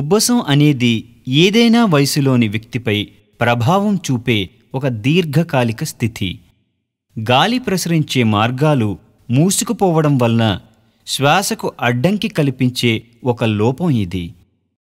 ఉబ్బసం అనేది ఏదైనా వయసులోని వ్యక్తిపై ప్రభావం చూపే ఒక దీర్ఘకాలిక స్థితి గాలి ప్రసరించే మార్గాలు మూసుకుపోవడం వలన శ్వాసకు అడ్డంకి కల్పించే ఒక లోపం ఇది